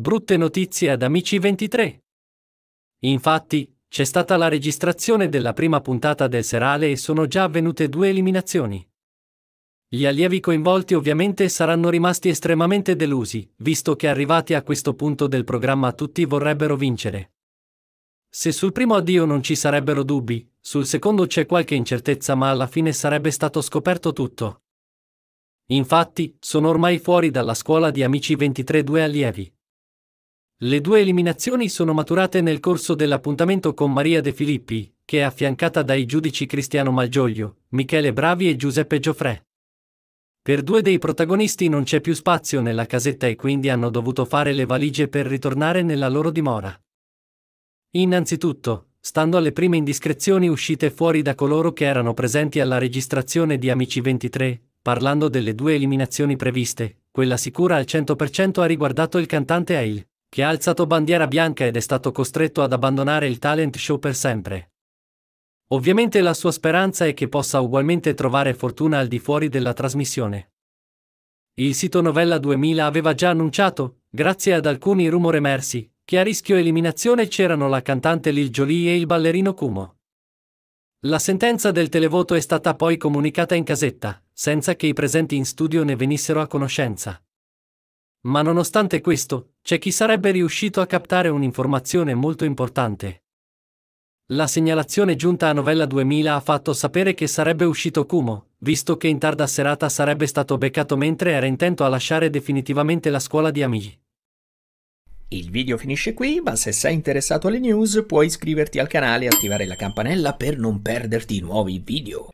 Brutte notizie ad Amici 23. Infatti, c'è stata la registrazione della prima puntata del serale e sono già avvenute due eliminazioni. Gli allievi coinvolti ovviamente saranno rimasti estremamente delusi, visto che arrivati a questo punto del programma tutti vorrebbero vincere. Se sul primo addio non ci sarebbero dubbi, sul secondo c'è qualche incertezza ma alla fine sarebbe stato scoperto tutto. Infatti, sono ormai fuori dalla scuola di Amici 23 due allievi. Le due eliminazioni sono maturate nel corso dell'appuntamento con Maria De Filippi, che è affiancata dai giudici Cristiano Malgioglio, Michele Bravi e Giuseppe Gioffre. Per due dei protagonisti non c'è più spazio nella casetta e quindi hanno dovuto fare le valigie per ritornare nella loro dimora. Innanzitutto, stando alle prime indiscrezioni uscite fuori da coloro che erano presenti alla registrazione di Amici 23, parlando delle due eliminazioni previste, quella sicura al 100% ha riguardato il cantante Ail che ha alzato bandiera bianca ed è stato costretto ad abbandonare il talent show per sempre. Ovviamente la sua speranza è che possa ugualmente trovare fortuna al di fuori della trasmissione. Il sito Novella 2000 aveva già annunciato, grazie ad alcuni rumore emersi, che a rischio eliminazione c'erano la cantante Lil Jolie e il ballerino Kumo. La sentenza del televoto è stata poi comunicata in casetta, senza che i presenti in studio ne venissero a conoscenza. Ma nonostante questo, c'è chi sarebbe riuscito a captare un'informazione molto importante. La segnalazione giunta a Novella 2000 ha fatto sapere che sarebbe uscito Kumo, visto che in tarda serata sarebbe stato beccato mentre era intento a lasciare definitivamente la scuola di Amigi. Il video finisce qui, ma se sei interessato alle news puoi iscriverti al canale e attivare la campanella per non perderti nuovi video.